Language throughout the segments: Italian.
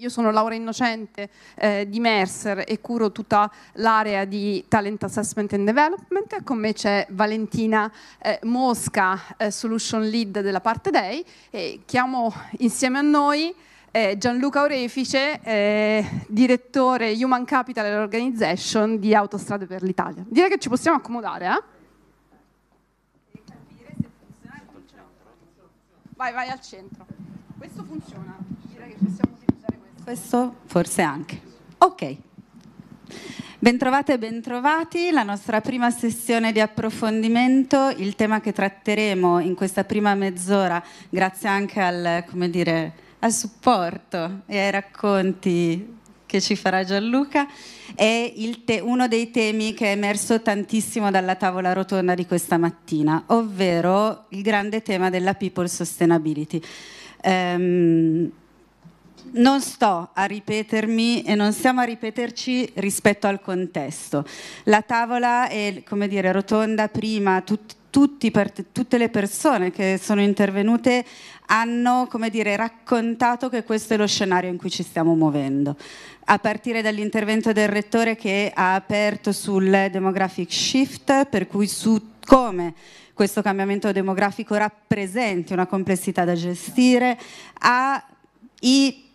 Io sono Laura Innocente eh, di Mercer e curo tutta l'area di Talent Assessment and Development. Con me c'è Valentina eh, Mosca, eh, Solution Lead della parte DEI. E chiamo insieme a noi eh, Gianluca Orefice, eh, direttore Human Capital and Organization di Autostrade per l'Italia. Direi che ci possiamo accomodare, eh? Vai, vai al centro. Questo funziona, direi che possiamo questo? Forse anche. Ok. Bentrovate e bentrovati, la nostra prima sessione di approfondimento, il tema che tratteremo in questa prima mezz'ora, grazie anche al, dire, al supporto e ai racconti che ci farà Gianluca, è te- uno dei temi che è emerso tantissimo dalla tavola rotonda di questa mattina, ovvero il grande tema della people sustainability. Um, non sto a ripetermi e non stiamo a ripeterci rispetto al contesto. La tavola è, come dire, rotonda prima, tut, tutti, tutte le persone che sono intervenute hanno, come dire, raccontato che questo è lo scenario in cui ci stiamo muovendo. A partire dall'intervento del rettore che ha aperto sul demographic shift, per cui su come questo cambiamento demografico rappresenti una complessità da gestire, ai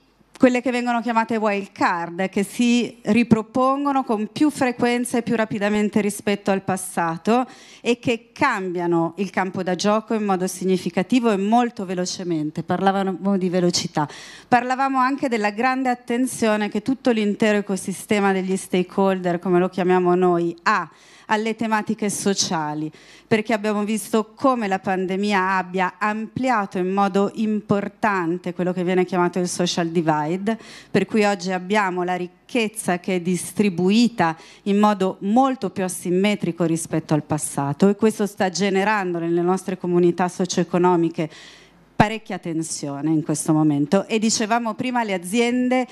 quelle che vengono chiamate wild card, che si ripropongono con più frequenza e più rapidamente rispetto al passato e che cambiano il campo da gioco in modo significativo e molto velocemente. Parlavamo di velocità, parlavamo anche della grande attenzione che tutto l'intero ecosistema degli stakeholder, come lo chiamiamo noi, ha alle tematiche sociali, perché abbiamo visto come la pandemia abbia ampliato in modo importante quello che viene chiamato il social divide, per cui oggi abbiamo la ricchezza che è distribuita in modo molto più asimmetrico rispetto al passato e questo sta generando nelle nostre comunità socio-economiche parecchia tensione in questo momento e dicevamo prima le aziende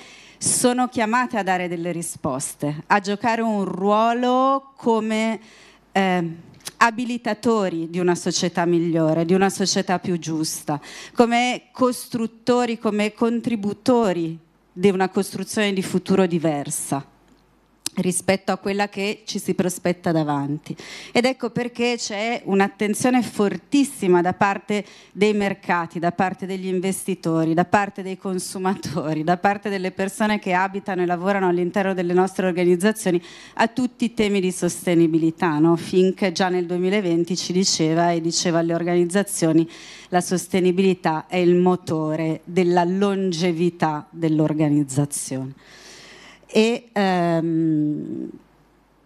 sono chiamate a dare delle risposte, a giocare un ruolo come eh, abilitatori di una società migliore, di una società più giusta, come costruttori, come contributori di una costruzione di futuro diversa rispetto a quella che ci si prospetta davanti. Ed ecco perché c'è un'attenzione fortissima da parte dei mercati, da parte degli investitori, da parte dei consumatori, da parte delle persone che abitano e lavorano all'interno delle nostre organizzazioni a tutti i temi di sostenibilità. No? Fink già nel 2020 ci diceva e diceva alle organizzazioni la sostenibilità è il motore della longevità dell'organizzazione. E, ehm,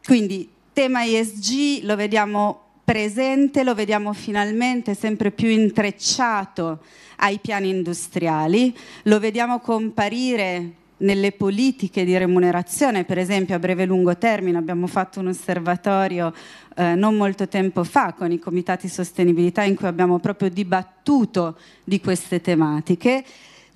quindi tema ESG lo vediamo presente, lo vediamo finalmente sempre più intrecciato ai piani industriali, lo vediamo comparire nelle politiche di remunerazione, per esempio a breve e lungo termine abbiamo fatto un osservatorio eh, non molto tempo fa con i comitati sostenibilità in cui abbiamo proprio dibattuto di queste tematiche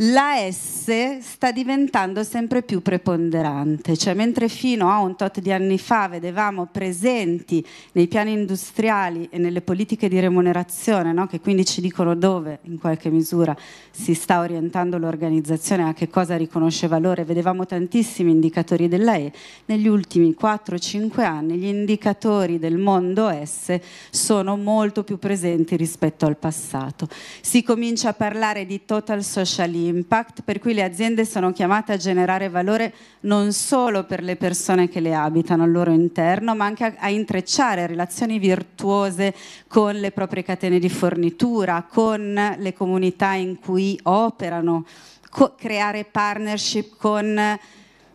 la S sta diventando sempre più preponderante, cioè mentre fino a un tot di anni fa vedevamo presenti nei piani industriali e nelle politiche di remunerazione, no? che quindi ci dicono dove in qualche misura si sta orientando l'organizzazione, a che cosa riconosce valore, vedevamo tantissimi indicatori della E, negli ultimi 4-5 anni gli indicatori del mondo S sono molto più presenti rispetto al passato. Si comincia a parlare di total socialism, impact per cui le aziende sono chiamate a generare valore non solo per le persone che le abitano al loro interno, ma anche a, a intrecciare relazioni virtuose con le proprie catene di fornitura, con le comunità in cui operano, co- creare partnership con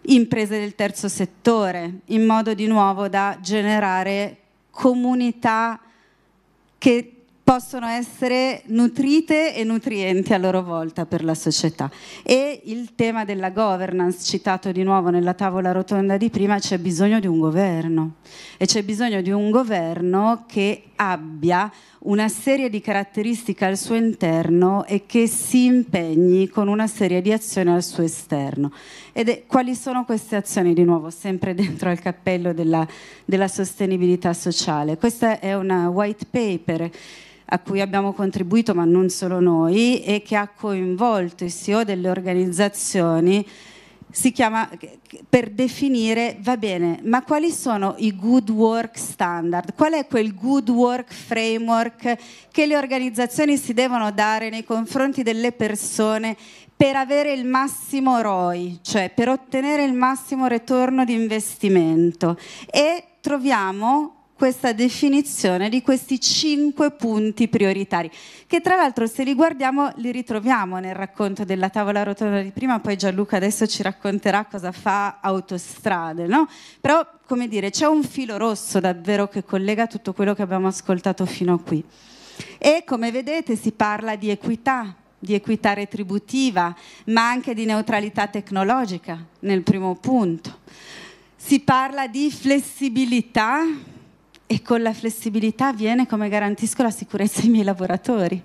imprese del terzo settore, in modo di nuovo da generare comunità che possono essere nutrite e nutrienti a loro volta per la società. E il tema della governance, citato di nuovo nella tavola rotonda di prima, c'è bisogno di un governo e c'è bisogno di un governo che abbia una serie di caratteristiche al suo interno e che si impegni con una serie di azioni al suo esterno. Ed è, quali sono queste azioni di nuovo, sempre dentro al cappello della, della sostenibilità sociale? Questa è una white paper a cui abbiamo contribuito, ma non solo noi, e che ha coinvolto i CEO delle organizzazioni, si chiama per definire, va bene, ma quali sono i good work standard? Qual è quel good work framework che le organizzazioni si devono dare nei confronti delle persone per avere il massimo ROI, cioè per ottenere il massimo ritorno di investimento? E troviamo questa definizione di questi cinque punti prioritari, che tra l'altro se li guardiamo li ritroviamo nel racconto della tavola rotonda di prima, poi Gianluca adesso ci racconterà cosa fa autostrade, no? Però, come dire, c'è un filo rosso davvero che collega tutto quello che abbiamo ascoltato fino a qui. E come vedete si parla di equità, di equità retributiva, ma anche di neutralità tecnologica nel primo punto. Si parla di flessibilità, e con la flessibilità viene come garantisco la sicurezza ai miei lavoratori.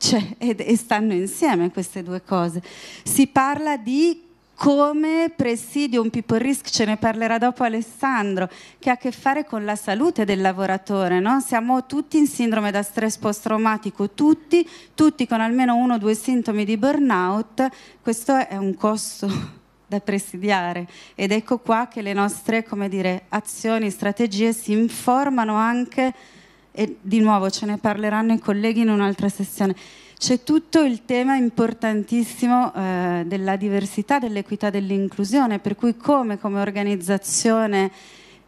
Cioè, e, e stanno insieme queste due cose. Si parla di come presidio un people risk, ce ne parlerà dopo Alessandro, che ha a che fare con la salute del lavoratore. No? Siamo tutti in sindrome da stress post-traumatico, tutti, tutti con almeno uno o due sintomi di burnout. Questo è un costo da presidiare ed ecco qua che le nostre dire, azioni, strategie si informano anche e di nuovo ce ne parleranno i colleghi in un'altra sessione. C'è tutto il tema importantissimo eh, della diversità, dell'equità, dell'inclusione, per cui come, come organizzazione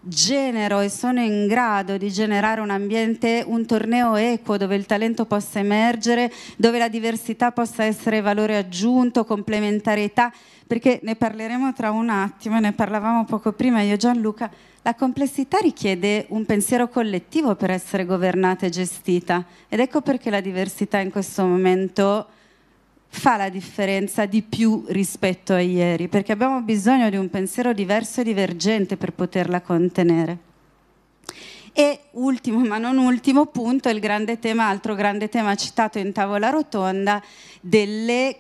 genero e sono in grado di generare un ambiente, un torneo equo dove il talento possa emergere, dove la diversità possa essere valore aggiunto, complementarietà, perché ne parleremo tra un attimo, ne parlavamo poco prima io e Gianluca, la complessità richiede un pensiero collettivo per essere governata e gestita ed ecco perché la diversità in questo momento fa la differenza di più rispetto a ieri, perché abbiamo bisogno di un pensiero diverso e divergente per poterla contenere. E ultimo, ma non ultimo punto, il grande tema, altro grande tema citato in tavola rotonda, delle,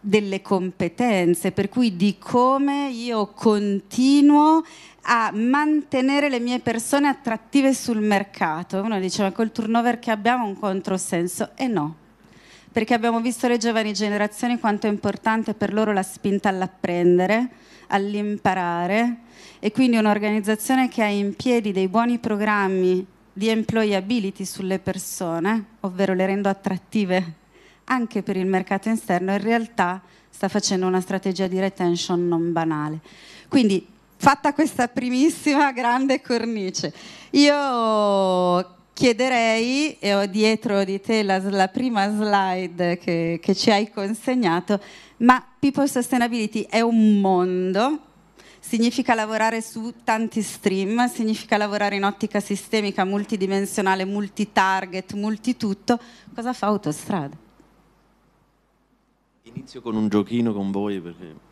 delle competenze, per cui di come io continuo a mantenere le mie persone attrattive sul mercato. Uno diceva col turnover che abbiamo un controsenso e no, perché abbiamo visto le giovani generazioni quanto è importante per loro la spinta all'apprendere, all'imparare e quindi un'organizzazione che ha in piedi dei buoni programmi di employability sulle persone, ovvero le rendo attrattive anche per il mercato esterno, in realtà sta facendo una strategia di retention non banale. Quindi fatta questa primissima grande cornice, io chiederei, e ho dietro di te la, la prima slide che, che ci hai consegnato, ma People Sustainability è un mondo, significa lavorare su tanti stream, significa lavorare in ottica sistemica, multidimensionale, multitarget, multitutto. Cosa fa Autostrada? Inizio con un giochino con voi perché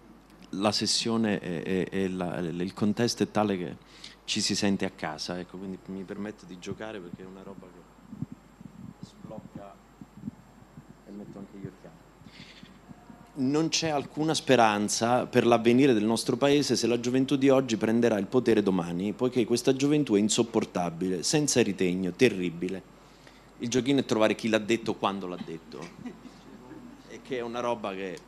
la sessione e il contesto è tale che ci si sente a casa, ecco, quindi mi permetto di giocare perché è una roba che sblocca e metto anche gli occhiali. Non c'è alcuna speranza per l'avvenire del nostro paese se la gioventù di oggi prenderà il potere domani, poiché questa gioventù è insopportabile, senza ritegno, terribile. Il giochino è trovare chi l'ha detto quando l'ha detto, e che è una roba che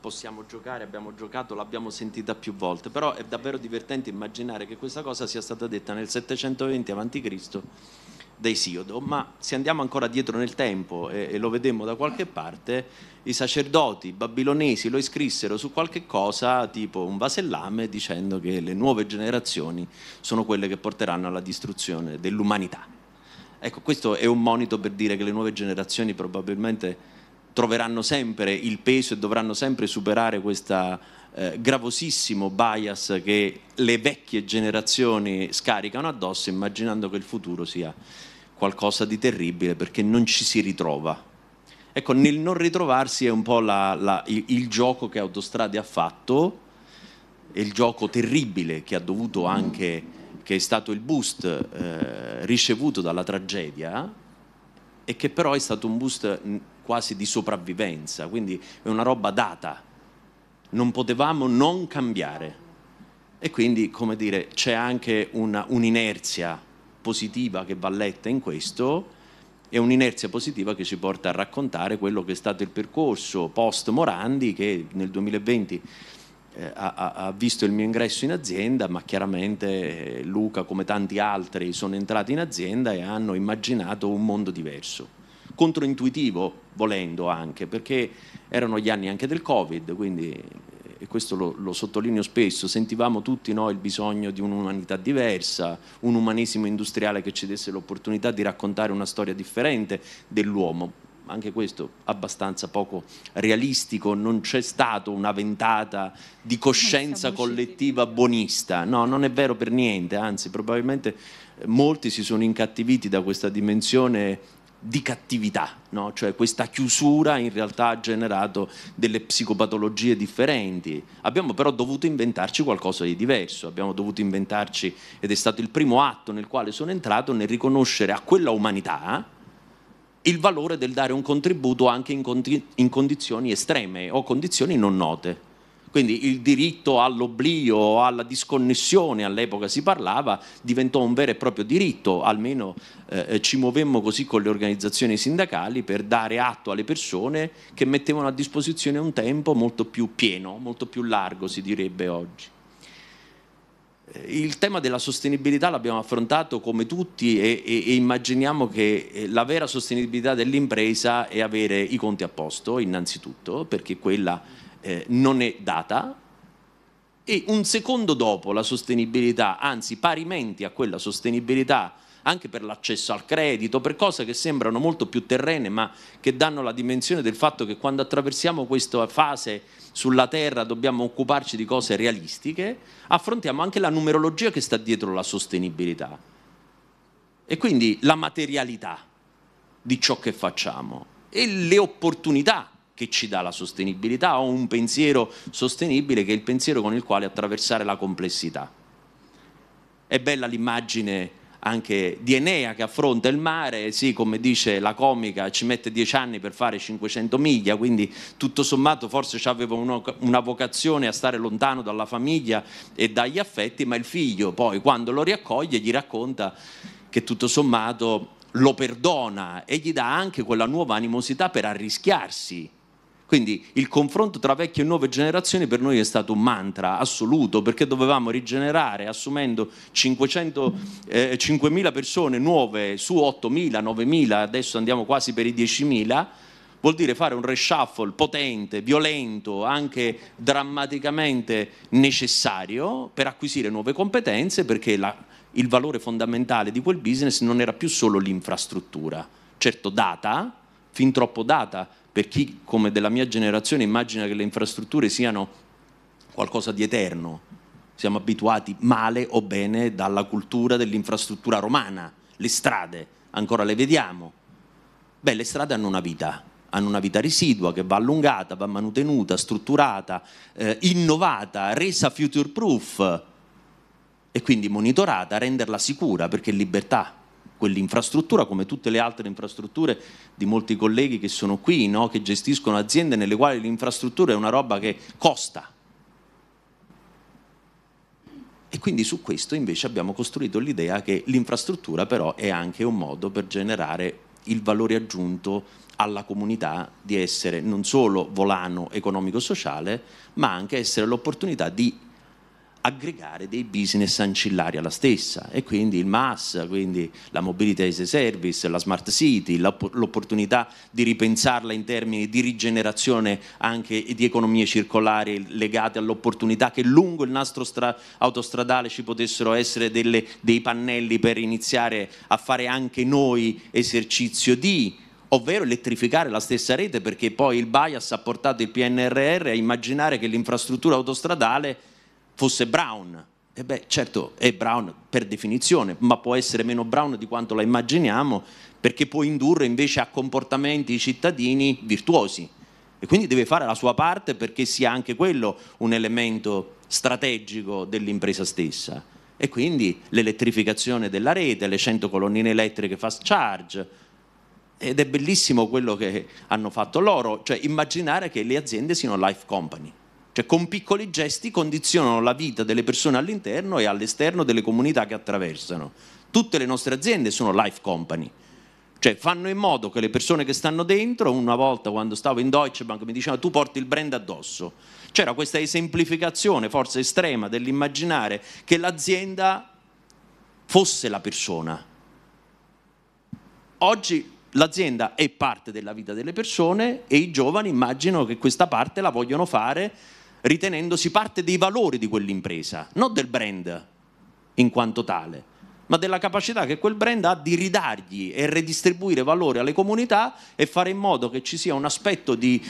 possiamo giocare, abbiamo giocato, l'abbiamo sentita più volte, però è davvero divertente immaginare che questa cosa sia stata detta nel 720 a.C. da Esiodo, ma se andiamo ancora dietro nel tempo e, e lo vedemmo da qualche parte, i sacerdoti babilonesi lo iscrissero su qualche cosa tipo un vasellame dicendo che le nuove generazioni sono quelle che porteranno alla distruzione dell'umanità. Ecco, questo è un monito per dire che le nuove generazioni probabilmente troveranno sempre il peso e dovranno sempre superare questo eh, gravosissimo bias che le vecchie generazioni scaricano addosso immaginando che il futuro sia qualcosa di terribile perché non ci si ritrova. Ecco, nel non ritrovarsi è un po' la, la, il, il gioco che Autostrade ha fatto, e il gioco terribile che ha dovuto anche, che è stato il boost eh, ricevuto dalla tragedia, e che però è stato un boost quasi di sopravvivenza, quindi è una roba data. Non potevamo non cambiare. E quindi, come dire, c'è anche una, un'inerzia positiva che va letta in questo e un'inerzia positiva che ci porta a raccontare quello che è stato il percorso post Morandi che nel 2020 eh, ha, ha, visto il mio ingresso in azienda, ma chiaramente eh, Luca come tanti altri sono entrati in azienda e hanno immaginato un mondo diverso controintuitivo volendo anche, perché erano gli anni anche del Covid, quindi eh, e questo lo, lo, sottolineo spesso, sentivamo tutti no, il bisogno di un'umanità diversa, un umanesimo industriale che ci desse l'opportunità di raccontare una storia differente dell'uomo. Anche questo abbastanza poco realistico, non c'è stata una ventata di coscienza collettiva buonista, no, non è vero per niente, anzi probabilmente eh, molti si sono incattiviti da questa dimensione di cattività, no? cioè questa chiusura in realtà ha generato delle psicopatologie differenti. Abbiamo però dovuto inventarci qualcosa di diverso, abbiamo dovuto inventarci, ed è stato il primo atto nel quale sono entrato, nel riconoscere a quella umanità il valore del dare un contributo anche in, condi- in condizioni estreme o condizioni non note. Quindi il diritto all'oblio, alla disconnessione, all'epoca si parlava, diventò un vero e proprio diritto, almeno eh, eh, ci muovemmo così con le organizzazioni sindacali per dare atto alle persone che mettevano a disposizione un tempo molto più pieno, molto più largo si direbbe oggi. Eh, il tema della sostenibilità l'abbiamo affrontato come tutti e, e, e, immaginiamo che eh, la vera sostenibilità dell'impresa è avere i conti a posto innanzitutto perché quella eh, non è data e un secondo dopo la sostenibilità, anzi parimenti a quella sostenibilità anche per l'accesso al credito, per cose che sembrano molto più terrene, ma che danno la dimensione del fatto che quando attraversiamo questa fase sulla terra dobbiamo occuparci di cose realistiche, affrontiamo anche la numerologia che sta dietro la sostenibilità e quindi la materialità di ciò che facciamo e le opportunità che ci dà la sostenibilità o un pensiero sostenibile che è il pensiero con il quale attraversare la complessità. È bella l'immagine anche di Enea che affronta il mare, sì, come dice la comica, ci mette dieci anni per fare 500 miglia, quindi tutto sommato forse aveva una vocazione a stare lontano dalla famiglia e dagli affetti, ma il figlio poi quando lo riaccoglie gli racconta che tutto sommato lo perdona e gli dà anche quella nuova animosità per arrischiarsi quindi il confronto tra vecchie e nuove generazioni per noi è stato un mantra assoluto perché dovevamo rigenerare assumendo 500, eh, 5.000 persone nuove su 8.000, 9.000, adesso andiamo quasi per i 10.000 vuol dire fare un reshuffle potente, violento, anche drammaticamente necessario per acquisire nuove competenze perché la, il valore fondamentale di quel business non era più solo l'infrastruttura, certo data, fin troppo data, per chi come della mia generazione immagina che le infrastrutture siano qualcosa di eterno, siamo abituati male o bene dalla cultura dell'infrastruttura romana, le strade, ancora le vediamo. Beh, le strade hanno una vita, hanno una vita residua che va allungata, va mantenuta, strutturata, eh, innovata, resa future proof e quindi monitorata, renderla sicura perché è libertà quell'infrastruttura come tutte le altre infrastrutture di molti colleghi che sono qui, no? che gestiscono aziende nelle quali l'infrastruttura è una roba che costa. E quindi su questo invece abbiamo costruito l'idea che l'infrastruttura però è anche un modo per generare il valore aggiunto alla comunità di essere non solo volano economico-sociale, ma anche essere l'opportunità di aggregare dei business ancillari alla stessa e quindi il MAS, quindi la mobilità as a service, la smart city, l'opportunità di ripensarla in termini di rigenerazione anche di economie circolari legate all'opportunità che lungo il nastro autostradale ci potessero essere delle, dei pannelli per iniziare a fare anche noi esercizio di ovvero elettrificare la stessa rete perché poi il bias ha portato il PNRR a immaginare che l'infrastruttura autostradale fosse Brown. E beh, certo, è Brown per definizione, ma può essere meno Brown di quanto la immaginiamo, perché può indurre invece a comportamenti i cittadini virtuosi. E quindi deve fare la sua parte perché sia anche quello un elemento strategico dell'impresa stessa. E quindi l'elettrificazione della rete, le 100 colonnine elettriche fast charge, ed è bellissimo quello che hanno fatto loro, cioè immaginare che le aziende siano life company. Cioè con piccoli gesti condizionano la vita delle persone all'interno e all'esterno delle comunità che attraversano. Tutte le nostre aziende sono life company. Cioè fanno in modo che le persone che stanno dentro, una volta quando stavo in Deutsche Bank mi dicevano tu porti il brand addosso. C'era questa esemplificazione forse estrema dell'immaginare che l'azienda fosse la persona. Oggi l'azienda è parte della vita delle persone e i giovani immagino che questa parte la vogliono fare ritenendosi parte dei valori di quell'impresa, non del brand in quanto tale, ma della capacità che quel brand ha di ridargli e redistribuire valore alle comunità e fare in modo che ci sia un aspetto di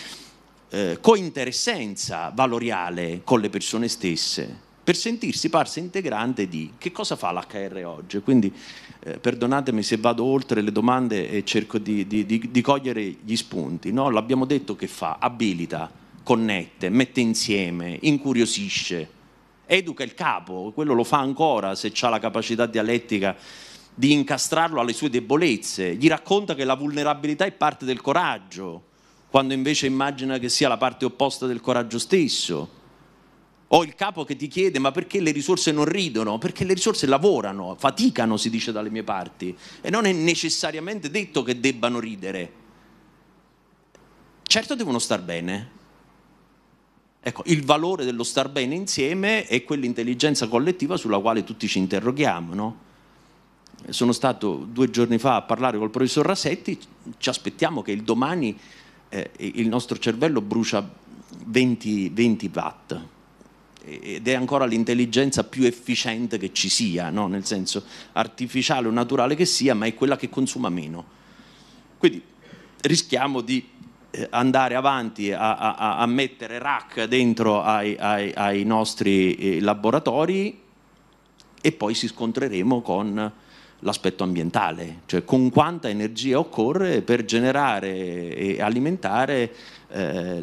eh, cointeressenza valoriale con le persone stesse per sentirsi parte integrante di che cosa fa l'HR oggi. Quindi eh, perdonatemi se vado oltre le domande e cerco di, di, di, di cogliere gli spunti. No? L'abbiamo detto che fa, abilita, connette, mette insieme, incuriosisce, educa il capo, quello lo fa ancora se ha la capacità dialettica di incastrarlo alle sue debolezze, gli racconta che la vulnerabilità è parte del coraggio, quando invece immagina che sia la parte opposta del coraggio stesso. O il capo che ti chiede ma perché le risorse non ridono? Perché le risorse lavorano, faticano, si dice dalle mie parti, e non è necessariamente detto che debbano ridere. Certo devono star bene, Ecco, il valore dello star bene insieme è quell'intelligenza collettiva sulla quale tutti ci interroghiamo, no? Sono stato due giorni fa a parlare col professor Rasetti, ci aspettiamo che il domani eh, il nostro cervello brucia 20, 20, watt ed è ancora l'intelligenza più efficiente che ci sia, no? nel senso artificiale o naturale che sia, ma è quella che consuma meno. Quindi rischiamo di eh, andare avanti a, a, a, mettere rack dentro ai, ai, ai, nostri eh, laboratori e poi si scontreremo con l'aspetto ambientale, cioè con quanta energia occorre per generare e alimentare eh,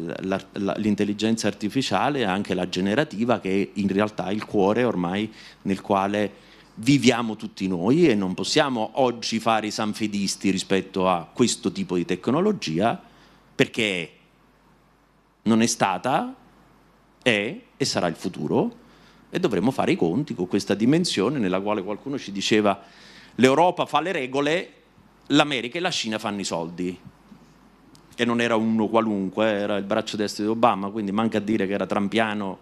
l'intelligenza artificiale e anche la generativa che è in realtà è il cuore ormai nel quale viviamo tutti noi e non possiamo oggi fare i sanfedisti rispetto a questo tipo di tecnologia, perché non è stata, è e sarà il futuro e dovremo fare i conti con questa dimensione nella quale qualcuno ci diceva l'Europa fa le regole, l'America e la Cina fanno i soldi. E non era uno qualunque, era il braccio destro di Obama, quindi manca a dire che era trampiano,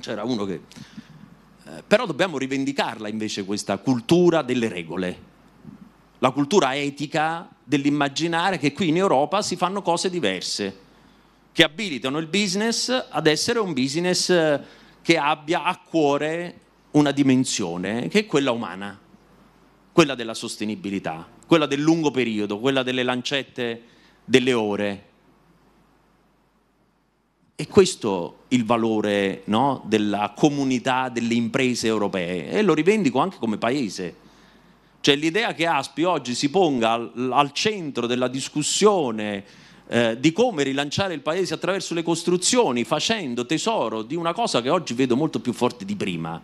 c'era uno che... Eh, però dobbiamo rivendicarla invece questa cultura delle regole, la cultura etica dell'immaginare che qui in Europa si fanno cose diverse, che abilitano il business ad essere un business eh, che abbia a cuore una dimensione che è quella umana, quella della sostenibilità, quella del lungo periodo, quella delle lancette, delle ore. E questo il valore no, della comunità delle imprese europee e lo rivendico anche come paese cioè l'idea che Aspi oggi si ponga al, al centro della discussione eh, di come rilanciare il paese attraverso le costruzioni, facendo tesoro di una cosa che oggi vedo molto più forte di prima,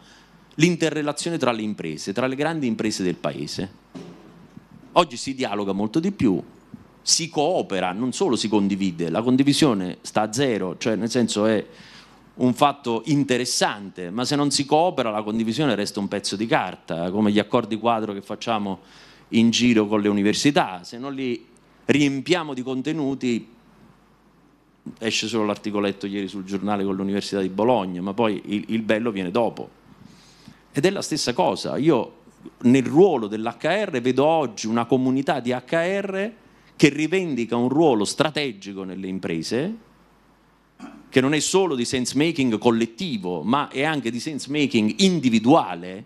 l'interrelazione tra le imprese, tra le grandi imprese del paese. Oggi si dialoga molto di più, si coopera, non solo si condivide, la condivisione sta a zero, cioè nel senso è un fatto interessante, ma se non si coopera la condivisione resta un pezzo di carta, come gli accordi quadro che facciamo in giro con le università, se non li riempiamo di contenuti esce solo l'articoletto ieri sul giornale con l'Università di Bologna, ma poi il, il bello viene dopo. Ed è la stessa cosa, io nel ruolo dell'HR vedo oggi una comunità di HR che rivendica un ruolo strategico nelle imprese, che non è solo di sense making collettivo, ma è anche di sense making individuale,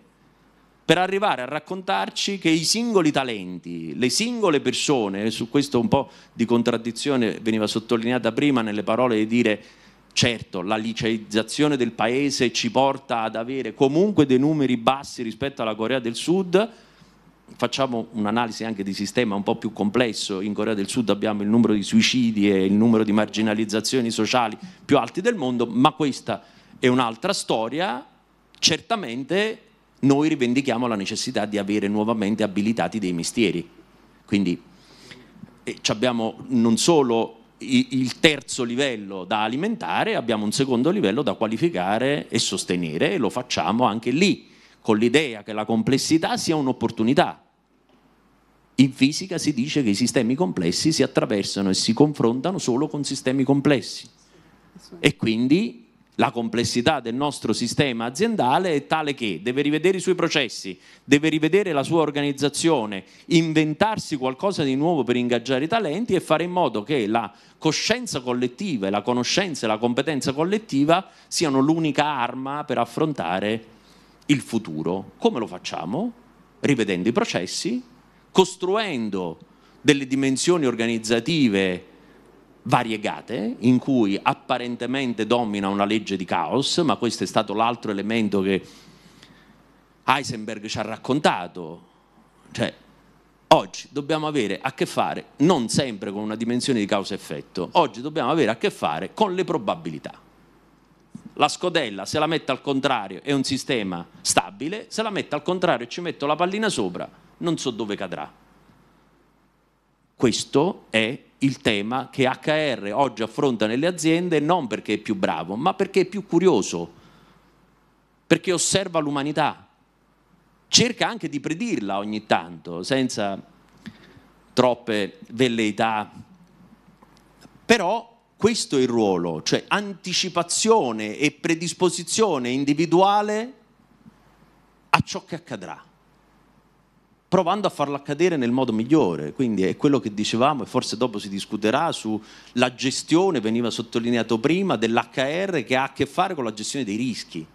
per arrivare a raccontarci che i singoli talenti, le singole persone, su questo un po' di contraddizione veniva sottolineata prima nelle parole di dire certo la liceizzazione del paese ci porta ad avere comunque dei numeri bassi rispetto alla Corea del Sud, facciamo un'analisi anche di sistema un po' più complesso, in Corea del Sud abbiamo il numero di suicidi e il numero di marginalizzazioni sociali più alti del mondo, ma questa è un'altra storia, certamente noi rivendichiamo la necessità di avere nuovamente abilitati dei mestieri, quindi eh, abbiamo non solo il terzo livello da alimentare, abbiamo un secondo livello da qualificare e sostenere e lo facciamo anche lì con l'idea che la complessità sia un'opportunità. In fisica si dice che i sistemi complessi si attraversano e si confrontano solo con sistemi complessi. E quindi la complessità del nostro sistema aziendale è tale che deve rivedere i suoi processi, deve rivedere la sua organizzazione, inventarsi qualcosa di nuovo per ingaggiare i talenti e fare in modo che la coscienza collettiva e la conoscenza e la competenza collettiva siano l'unica arma per affrontare il futuro. Come lo facciamo? Rivedendo i processi, costruendo delle dimensioni organizzative variegate in cui apparentemente domina una legge di caos, ma questo è stato l'altro elemento che Heisenberg ci ha raccontato. Cioè, oggi dobbiamo avere a che fare non sempre con una dimensione di causa-effetto, oggi dobbiamo avere a che fare con le probabilità la scodella se la metto al contrario è un sistema stabile, se la metto al contrario e ci metto la pallina sopra, non so dove cadrà. Questo è il tema che HR oggi affronta nelle aziende non perché è più bravo, ma perché è più curioso, perché osserva l'umanità, cerca anche di predirla ogni tanto, senza troppe velleità, però questo è il ruolo, cioè anticipazione e predisposizione individuale a ciò che accadrà, provando a farlo accadere nel modo migliore. Quindi è quello che dicevamo e forse dopo si discuterà sulla gestione, veniva sottolineato prima, dell'HR che ha a che fare con la gestione dei rischi.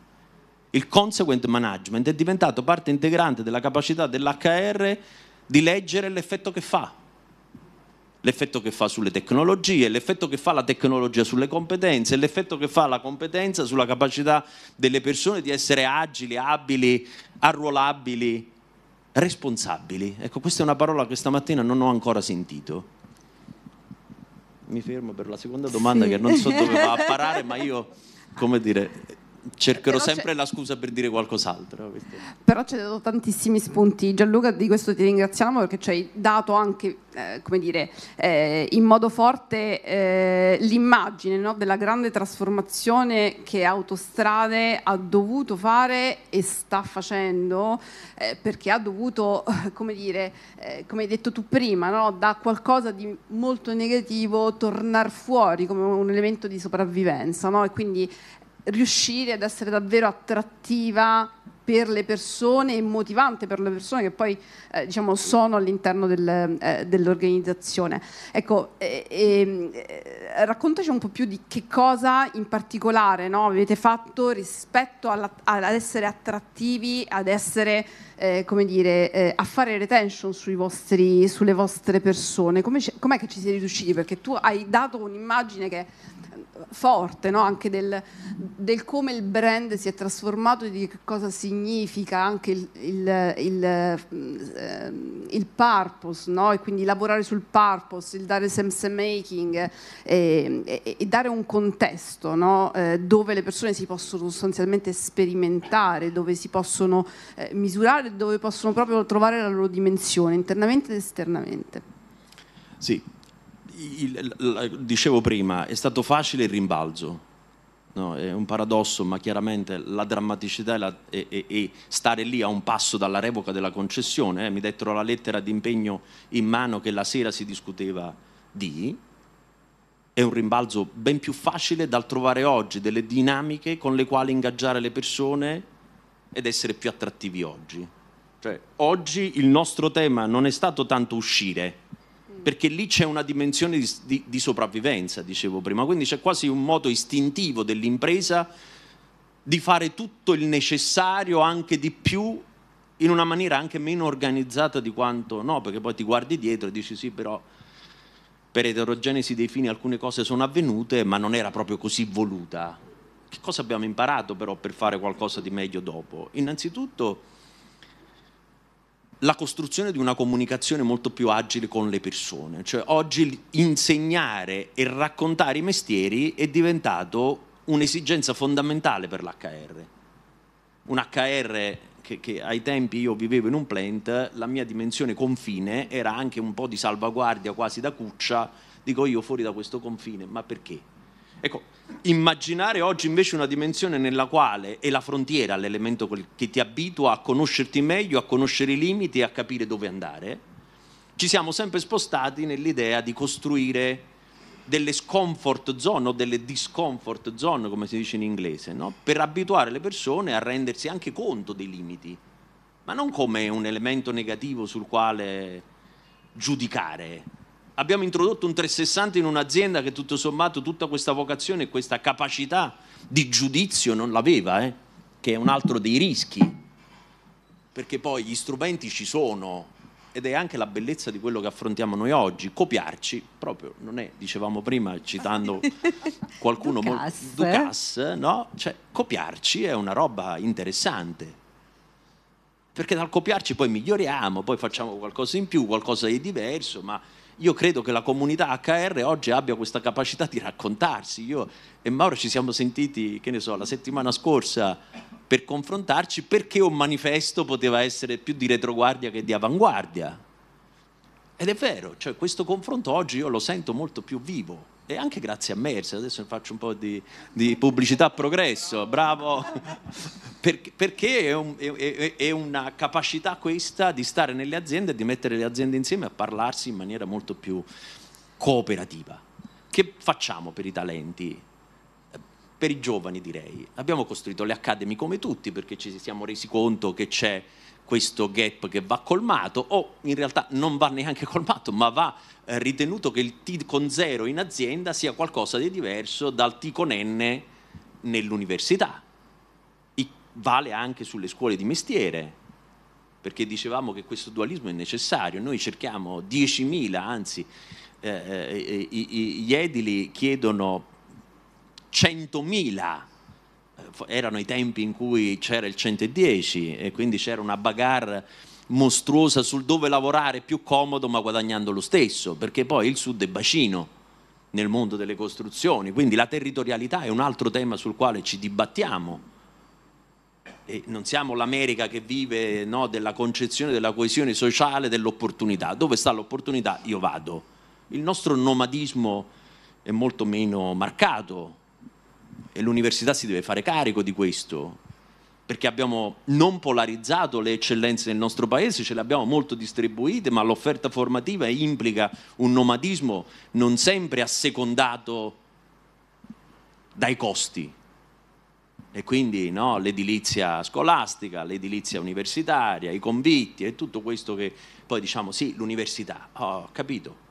Il consequent management è diventato parte integrante della capacità dell'HR di leggere l'effetto che fa l'effetto che fa sulle tecnologie, l'effetto che fa la tecnologia sulle competenze, l'effetto che fa la competenza sulla capacità delle persone di essere agili, abili, arruolabili, responsabili. Ecco, questa è una parola che stamattina non ho ancora sentito. Mi fermo per la seconda domanda sì. che non so dove va a parare, ma io, come dire, cercherò Però sempre la scusa per dire qualcos'altro. Però ci hai dato tantissimi spunti. Gianluca, di questo ti ringraziamo perché ci hai dato anche, eh, come dire, eh, in modo forte eh, l'immagine no? della grande trasformazione che Autostrade ha dovuto fare e sta facendo eh, perché ha dovuto, come dire, eh, come hai detto tu prima, no? da qualcosa di molto negativo tornare fuori come un elemento di sopravvivenza no? e quindi riuscire ad essere davvero attrattiva per le persone e motivante per le persone che poi eh, diciamo, sono all'interno del, eh, dell'organizzazione. Ecco, eh, raccontaci un po' più di che cosa in particolare no, avete fatto rispetto alla, ad essere attrattivi, ad essere eh, come dire, eh, a fare retention vostri, sulle vostre persone? Come com'è che ci siete riusciti? Perché tu hai dato un'immagine che è eh, forte, no? anche del, del, come il brand si è trasformato, di che cosa significa anche il, il, il, eh, il purpose, no? e quindi lavorare sul purpose, il dare sense making eh, e, e, e dare un contesto no? eh, dove le persone si possono sostanzialmente sperimentare, dove si possono misurare, dove possono proprio trovare la loro dimensione internamente ed esternamente. Sì, il, il, dicevo prima, è stato facile il rimbalzo. No, è un paradosso, ma chiaramente la drammaticità e, stare lì a un passo dalla revoca della concessione, eh, mi dettero la lettera d'impegno in mano che la sera si discuteva di, è un rimbalzo ben più facile dal trovare oggi delle dinamiche con le quali ingaggiare le persone ed essere più attrattivi oggi. Cioè, oggi il nostro tema non è stato tanto uscire, perché lì c'è una dimensione di, di, di sopravvivenza, dicevo prima, quindi c'è quasi un modo istintivo dell'impresa di fare tutto il necessario, anche di più, in una maniera anche meno organizzata di quanto no, perché poi ti guardi dietro e dici sì, però per eterogenesi dei fini alcune cose sono avvenute, ma non era proprio così voluta. Che cosa abbiamo imparato però per fare qualcosa di meglio dopo? Innanzitutto la costruzione di una comunicazione molto più agile con le persone. Cioè oggi insegnare e raccontare i mestieri è diventato un'esigenza fondamentale per l'HR. Un HR che, che, ai tempi io vivevo in un plant, la mia dimensione confine era anche un po' di salvaguardia quasi da cuccia, dico io fuori da questo confine, ma perché? Ecco, immaginare oggi invece una dimensione nella quale è la frontiera l'elemento che ti abitua a conoscerti meglio, a conoscere i limiti e a capire dove andare, ci siamo sempre spostati nell'idea di costruire delle comfort zone o delle discomfort zone, come si dice in inglese, no? per abituare le persone a rendersi anche conto dei limiti, ma non come un elemento negativo sul quale giudicare, abbiamo introdotto un 360 in un'azienda che tutto sommato tutta questa vocazione e questa capacità di giudizio non l'aveva, eh? che è un altro dei rischi, perché poi gli strumenti ci sono ed è anche la bellezza di quello che affrontiamo noi oggi, copiarci proprio non è, dicevamo prima citando qualcuno Ducasse. Ducasse, no? Cioè copiarci è una roba interessante perché dal copiarci poi miglioriamo, poi facciamo qualcosa in più, qualcosa di diverso, ma io credo che la comunità HR oggi abbia questa capacità di raccontarsi. Io e Mauro ci siamo sentiti, che ne so, la settimana scorsa per confrontarci perché un manifesto poteva essere più di retroguardia che di avanguardia. Ed è vero, cioè questo confronto oggi io lo sento molto più vivo e anche grazie a Mercer, adesso faccio un po' di, di pubblicità a progresso, bravo, perché è, un, è, è, una capacità questa di stare nelle aziende e di mettere le aziende insieme a parlarsi in maniera molto più cooperativa. Che facciamo per i talenti? Per i giovani direi. Abbiamo costruito le academy come tutti perché ci siamo resi conto che c'è questo gap che va colmato o in realtà non va neanche colmato, ma va eh, ritenuto che il T con zero in azienda sia qualcosa di diverso dal T con N nell'università. E vale anche sulle scuole di mestiere, perché dicevamo che questo dualismo è necessario. Noi cerchiamo 10.000, anzi eh, eh, gli edili chiedono 100.000 erano i tempi in cui c'era il 110 e quindi c'era una bagarre mostruosa sul dove lavorare più comodo ma guadagnando lo stesso, perché poi il sud è bacino nel mondo delle costruzioni, quindi la territorialità è un altro tema sul quale ci dibattiamo. E non siamo l'America che vive no, della concezione della coesione sociale, dell'opportunità. Dove sta l'opportunità? Io vado. Il nostro nomadismo è molto meno marcato, e l'università si deve fare carico di questo, perché abbiamo non polarizzato le eccellenze del nostro paese, ce le abbiamo molto distribuite, ma l'offerta formativa implica un nomadismo non sempre assecondato dai costi. E quindi no, l'edilizia scolastica, l'edilizia universitaria, i convitti e tutto questo che poi diciamo sì, l'università, ho oh, capito,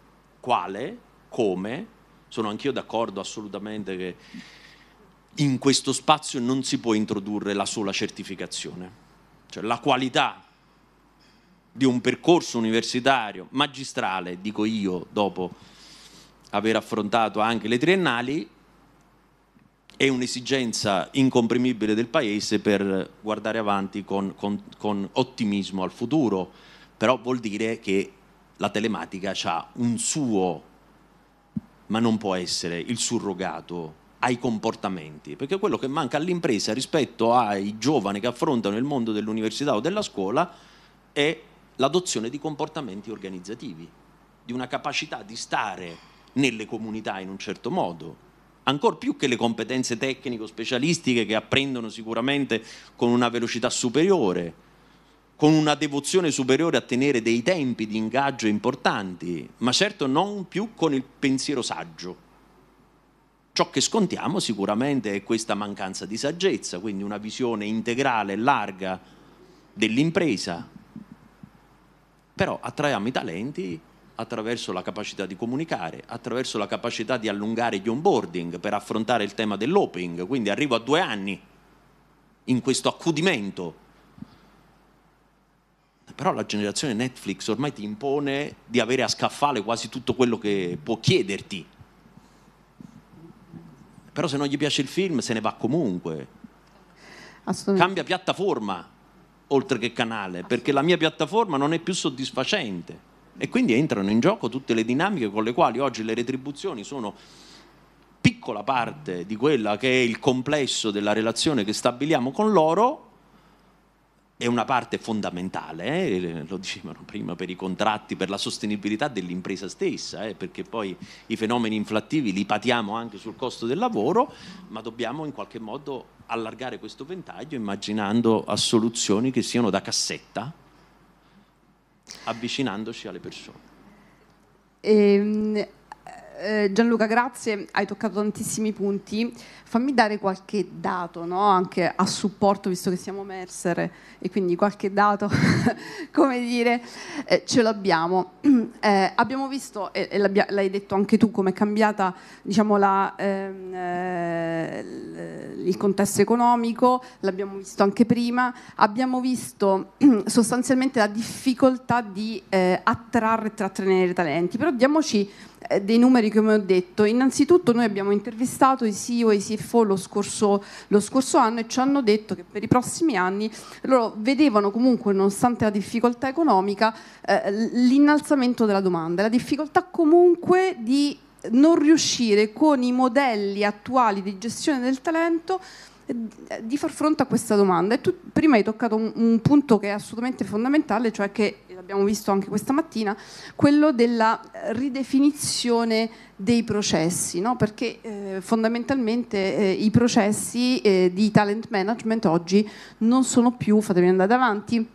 quale, come, sono anch'io d'accordo assolutamente che in questo spazio non si può introdurre la sola certificazione. Cioè la qualità di un percorso universitario magistrale, dico io, dopo aver affrontato anche le triennali, è un'esigenza incomprimibile del Paese per guardare avanti con, con, con, ottimismo al futuro, però vuol dire che la telematica ha un suo, ma non può essere il surrogato ai comportamenti, perché quello che manca all'impresa rispetto ai giovani che affrontano il mondo dell'università o della scuola è l'adozione di comportamenti organizzativi, di una capacità di stare nelle comunità in un certo modo, ancor più che le competenze tecnico-specialistiche che apprendono sicuramente con una velocità superiore, con una devozione superiore a tenere dei tempi di ingaggio importanti, ma certo non più con il pensiero saggio, Ciò che scontiamo sicuramente è questa mancanza di saggezza, quindi una visione integrale, e larga dell'impresa. Però attraiamo i talenti attraverso la capacità di comunicare, attraverso la capacità di allungare gli onboarding per affrontare il tema dell'oping, quindi arrivo a due anni in questo accudimento. Però la generazione Netflix ormai ti impone di avere a scaffale quasi tutto quello che può chiederti però se non gli piace il film se ne va comunque. Cambia piattaforma oltre che canale, perché la mia piattaforma non è più soddisfacente e quindi entrano in gioco tutte le dinamiche con le quali oggi le retribuzioni sono piccola parte di quella che è il complesso della relazione che stabiliamo con loro è una parte fondamentale, eh? lo dicevano prima, per i contratti, per la sostenibilità dell'impresa stessa, eh? perché poi i fenomeni inflattivi li patiamo anche sul costo del lavoro, ma dobbiamo in qualche modo allargare questo ventaglio immaginando a soluzioni che siano da cassetta, avvicinandoci alle persone. Ehm eh, Gianluca, grazie, hai toccato tantissimi punti. Fammi dare qualche dato, no? anche a supporto, visto che siamo Mercer, e quindi qualche dato, come dire, eh, ce l'abbiamo. Eh, abbiamo visto, e, e l'hai detto anche tu, come è cambiata diciamo, la, ehm, eh, il contesto economico, l'abbiamo visto anche prima, abbiamo visto sostanzialmente la difficoltà di eh, attrarre e trattenere talenti, però diamoci eh, dei numeri come ho detto. Innanzitutto noi abbiamo intervistato i CEO e i CFO lo scorso, lo scorso, anno e ci hanno detto che per i prossimi anni loro vedevano comunque, nonostante la difficoltà economica, eh, l'innalzamento della domanda, la difficoltà comunque di non riuscire con i modelli attuali di gestione del talento eh, di far fronte a questa domanda. E tu prima hai toccato un, un punto che è assolutamente fondamentale, cioè che l'abbiamo visto anche questa mattina, quello della ridefinizione dei processi, no? perché eh, fondamentalmente eh, i processi eh, di talent management oggi non sono più, fatemi andare avanti,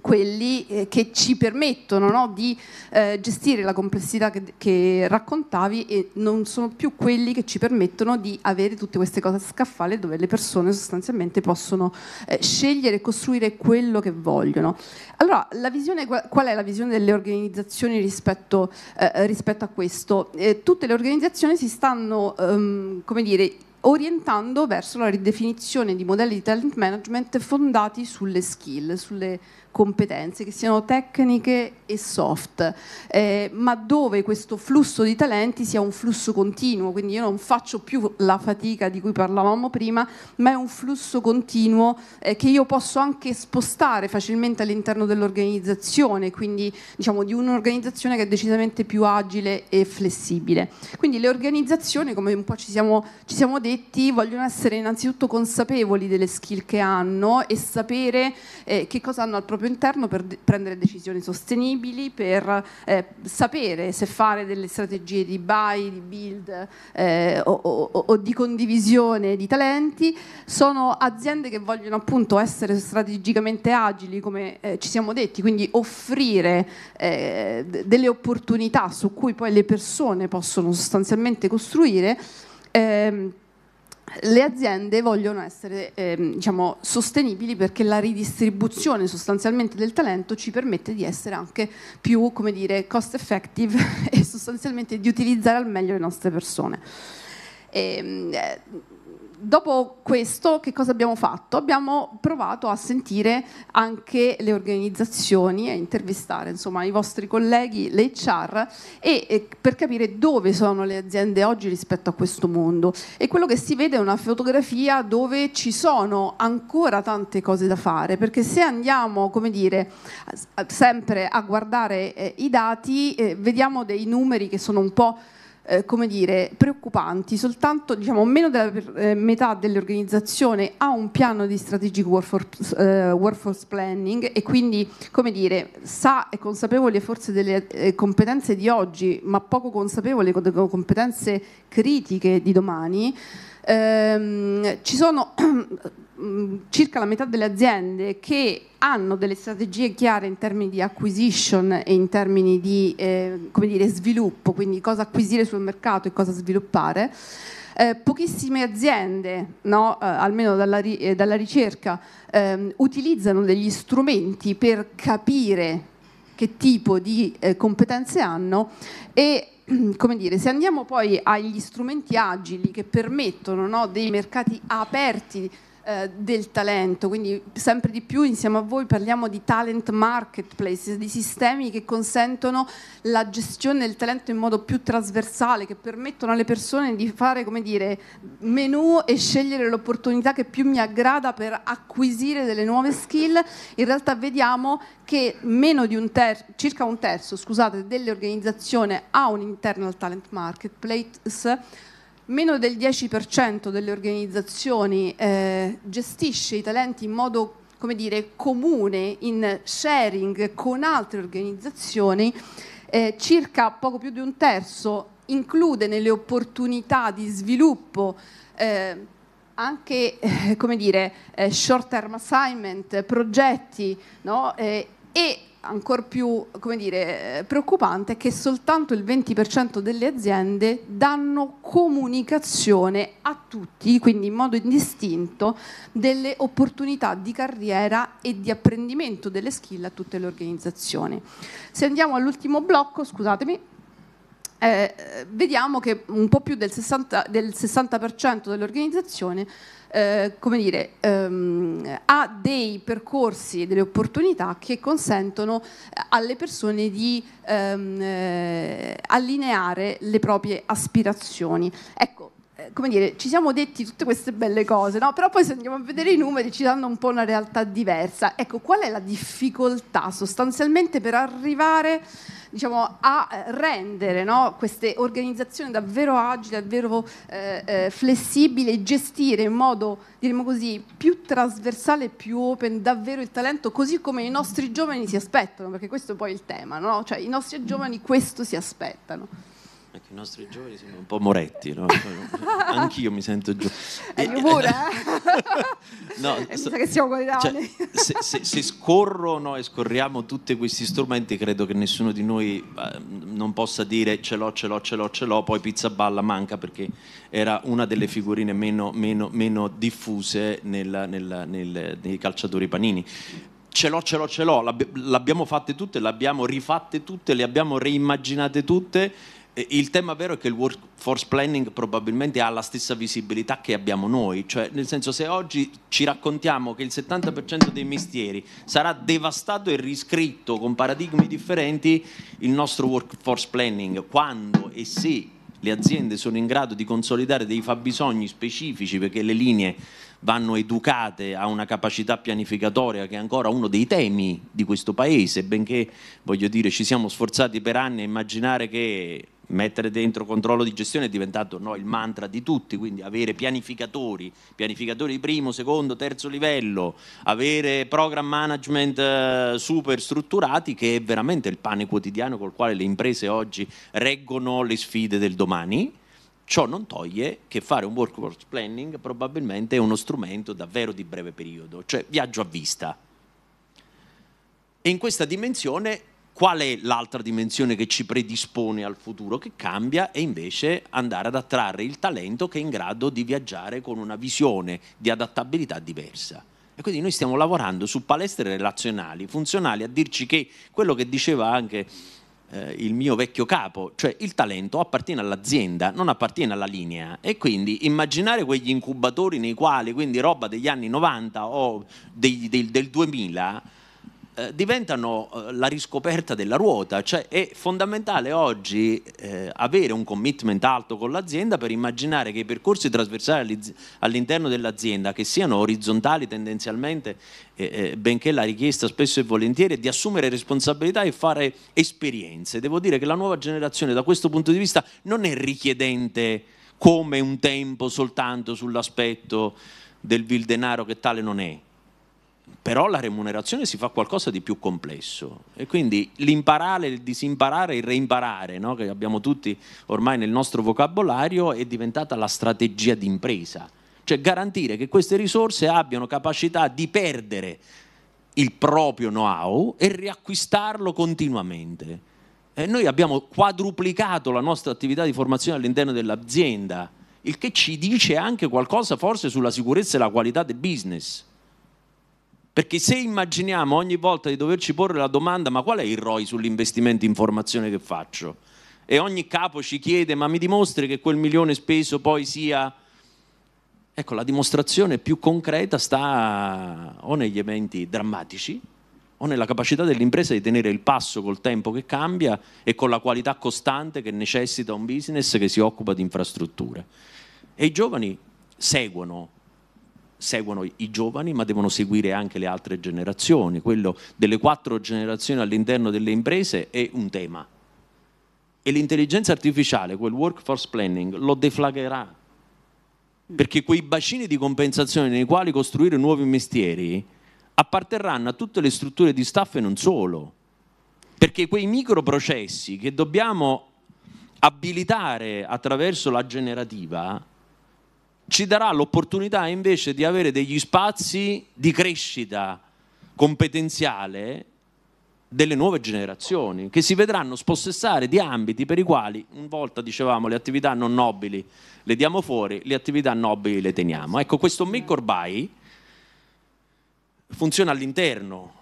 quelli eh, che ci permettono no, di eh, gestire la complessità che, che, raccontavi e non sono più quelli che ci permettono di avere tutte queste cose a scaffale dove le persone sostanzialmente possono eh, scegliere e costruire quello che vogliono. Allora, visione, qual è la visione delle organizzazioni rispetto, eh, rispetto a questo? Eh, tutte le organizzazioni si stanno, ehm, come dire, orientando verso la ridefinizione di modelli di talent management fondati sulle skill, sulle competenze, che siano tecniche e soft, eh, ma dove questo flusso di talenti sia un flusso continuo, quindi io non faccio più la fatica di cui parlavamo prima, ma è un flusso continuo eh, che io posso anche spostare facilmente all'interno dell'organizzazione, quindi diciamo di un'organizzazione che è decisamente più agile e flessibile. Quindi le organizzazioni, come un po' ci siamo, ci siamo detti, vogliono essere innanzitutto consapevoli delle skill che hanno e sapere eh, che cosa hanno al proprio proprio interno per prendere decisioni sostenibili, per eh, sapere se fare delle strategie di buy, di build eh, o, o, o, di condivisione di talenti. Sono aziende che vogliono appunto essere strategicamente agili, come eh, ci siamo detti, quindi offrire eh, delle opportunità su cui poi le persone possono sostanzialmente costruire. Ehm, le aziende vogliono essere eh, diciamo, sostenibili perché la ridistribuzione sostanzialmente del talento ci permette di essere anche più come dire, cost effective e sostanzialmente di utilizzare al meglio le nostre persone. E, ehm, eh, dopo questo che cosa abbiamo fatto? Abbiamo provato a sentire anche le organizzazioni a intervistare insomma, i vostri colleghi, le HR, e, e per capire dove sono le aziende oggi rispetto a questo mondo. E quello che si vede è una fotografia dove ci sono ancora tante cose da fare, perché se andiamo, come dire, sempre a guardare eh, i dati, eh, vediamo dei numeri che sono un po' eh, come dire, preoccupanti, soltanto diciamo, meno della eh, metà dell'organizzazione ha un piano di strategic workforce, eh, workforce planning e quindi come dire, sa e consapevole forse delle eh, competenze di oggi, ma poco consapevole delle competenze critiche di domani ehm, ci sono circa la metà delle aziende che hanno delle strategie chiare in termini di acquisition e in termini di eh, dire, sviluppo, quindi cosa acquisire sul mercato e cosa sviluppare. Eh, pochissime aziende, no? eh, almeno dalla, ri- eh, dalla ricerca, ehm, utilizzano degli strumenti per capire che tipo di eh, competenze hanno e come dire, se andiamo poi agli strumenti agili che permettono no, dei mercati aperti eh, del talento, quindi sempre di più insieme a voi parliamo di talent marketplace, di sistemi che consentono la gestione del talento in modo più trasversale, che permettono alle persone di fare come dire, menu e scegliere l'opportunità che più mi aggrada per acquisire delle nuove skill, in realtà vediamo che meno di un terzo, circa un terzo scusate, delle organizzazioni ha un internal talent marketplace meno del 10% delle organizzazioni eh, gestisce i talenti in modo come dire, comune, in sharing con altre organizzazioni, eh, circa poco più di un terzo include nelle opportunità di sviluppo eh, anche eh, come dire, eh, short term assignment, progetti no? Eh, e ancora più dire, preoccupante è che soltanto il 20% delle aziende danno comunicazione a tutti, quindi in modo indistinto, delle opportunità di carriera e di apprendimento delle skill a tutte le organizzazioni. Se andiamo all'ultimo blocco, scusatemi, eh, eh, vediamo che un po' più del 60%, del 60% dell'organizzazione eh, ehm, ha dei percorsi e delle opportunità che consentono alle persone di ehm, eh, allineare le proprie aspirazioni. Ecco, eh, come dire, ci siamo detti tutte queste belle cose, no? però poi se andiamo a vedere i numeri ci danno un po' una realtà diversa. Ecco, qual è la difficoltà sostanzialmente per arrivare diciamo, a eh, rendere no, queste organizzazioni davvero agili, davvero eh, eh, flessibili e gestire in modo diremmo così, più trasversale, più open davvero il talento così come i nostri giovani si aspettano, perché questo è poi il tema, no? cioè, i nostri giovani questo si aspettano. Ecco, I nostri giovani sono un po' moretti, no? anch'io mi sento giù. E io pure, eh? no, mi sa che siamo con Cioè, se, se, se, scorrono e scorriamo tutti questi strumenti, credo che nessuno di noi eh, non possa dire ce l'ho, ce l'ho, ce l'ho, ce l'ho, poi pizza balla manca perché era una delle figurine meno, meno, meno diffuse nel, nel, nel, nei calciatori panini ce l'ho, ce l'ho, ce l'ho, l'abbiamo fatte tutte, le abbiamo rifatte tutte, le abbiamo reimmaginate tutte il tema vero è che il workforce planning probabilmente ha la stessa visibilità che abbiamo noi, cioè nel senso se oggi ci raccontiamo che il 70% dei mestieri sarà devastato e riscritto con paradigmi differenti, il nostro workforce planning quando e se le aziende sono in grado di consolidare dei fabbisogni specifici perché le linee vanno educate a una capacità pianificatoria che è ancora uno dei temi di questo paese, benché voglio dire ci siamo sforzati per anni a immaginare che mettere dentro controllo di gestione è diventato no, il mantra di tutti, quindi avere pianificatori, pianificatori di primo, secondo, terzo livello, avere program management eh, super strutturati che è veramente il pane quotidiano col quale le imprese oggi reggono le sfide del domani. Ciò non toglie che fare un workforce planning probabilmente è uno strumento davvero di breve periodo, cioè viaggio a vista. E in questa dimensione qual è l'altra dimensione che ci predispone al futuro che cambia e invece andare ad attrarre il talento che è in grado di viaggiare con una visione di adattabilità diversa. E quindi noi stiamo lavorando su palestre relazionali, funzionali a dirci che quello che diceva anche eh, il mio vecchio capo, cioè il talento appartiene all'azienda, non appartiene alla linea e quindi immaginare quegli incubatori nei quali quindi roba degli anni 90 o dei, del, del 2000 eh, diventano eh, la riscoperta della ruota, cioè è fondamentale oggi eh, avere un commitment alto con l'azienda per immaginare che i percorsi trasversali all'interno dell'azienda, che siano orizzontali tendenzialmente, eh, benché la richiesta spesso e volentieri, è di assumere responsabilità e fare esperienze. Devo dire che la nuova generazione da questo punto di vista non è richiedente come un tempo soltanto sull'aspetto del vil denaro che tale non è però la remunerazione si fa qualcosa di più complesso e quindi l'imparare, il disimparare, il reimparare no? che abbiamo tutti ormai nel nostro vocabolario è diventata la strategia d'impresa, cioè garantire che queste risorse abbiano capacità di perdere il proprio know-how e riacquistarlo continuamente. E noi abbiamo quadruplicato la nostra attività di formazione all'interno dell'azienda, il che ci dice anche qualcosa forse sulla sicurezza e la qualità del business perché se immaginiamo ogni volta di doverci porre la domanda ma qual è il ROI sull'investimento in formazione che faccio? E ogni capo ci chiede ma mi dimostri che quel milione speso poi sia... Ecco, la dimostrazione più concreta sta o negli eventi drammatici o nella capacità dell'impresa di tenere il passo col tempo che cambia e con la qualità costante che necessita un business che si occupa di infrastrutture. E i giovani seguono seguono i giovani ma devono seguire anche le altre generazioni, quello delle quattro generazioni all'interno delle imprese è un tema e l'intelligenza artificiale, quel workforce planning, lo deflagherà perché quei bacini di compensazione nei quali costruire nuovi mestieri apparterranno a tutte le strutture di staff e non solo, perché quei microprocessi che dobbiamo abilitare attraverso la generativa ci darà l'opportunità invece di avere degli spazi di crescita competenziale delle nuove generazioni che si vedranno spossessare di ambiti per i quali una volta dicevamo le attività non nobili le diamo fuori, le attività nobili le teniamo. Ecco, questo make or buy funziona all'interno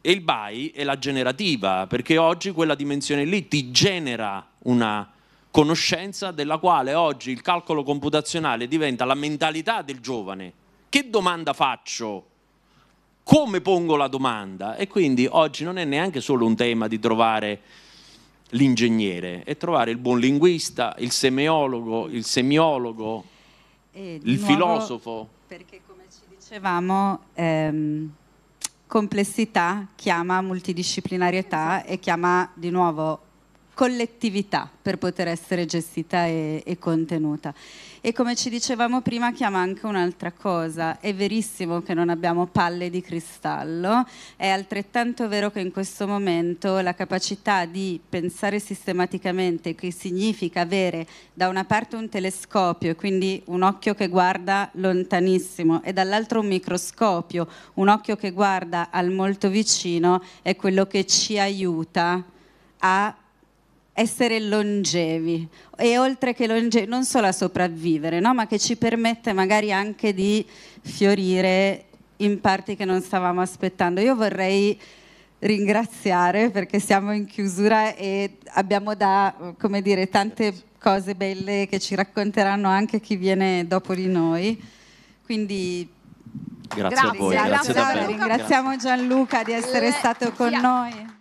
e il buy è la generativa, perché oggi quella dimensione lì ti genera una conoscenza della quale oggi il calcolo computazionale diventa la mentalità del giovane. Che domanda faccio? Come pongo la domanda? E quindi oggi non è neanche solo un tema di trovare l'ingegnere, è trovare il buon linguista, il semiologo, il semiologo, il nuovo, filosofo. Perché come ci dicevamo, ehm, complessità chiama multidisciplinarietà e chiama di nuovo collettività per poter essere gestita e, e, contenuta. E come ci dicevamo prima chiama anche un'altra cosa, è verissimo che non abbiamo palle di cristallo, è altrettanto vero che in questo momento la capacità di pensare sistematicamente, che significa avere da una parte un telescopio, quindi un occhio che guarda lontanissimo e dall'altro un microscopio, un occhio che guarda al molto vicino, è quello che ci aiuta a essere longevi e oltre che longevi non solo a sopravvivere, no? ma che ci permette magari anche di fiorire in parti che non stavamo aspettando. Io vorrei ringraziare perché siamo in chiusura e abbiamo da, come dire, tante cose belle che ci racconteranno anche chi viene dopo di noi. Quindi grazie, grazie a voi, grazie, grazie, grazie Ringraziamo Gianluca di essere Le... Eh, stato con yeah. noi.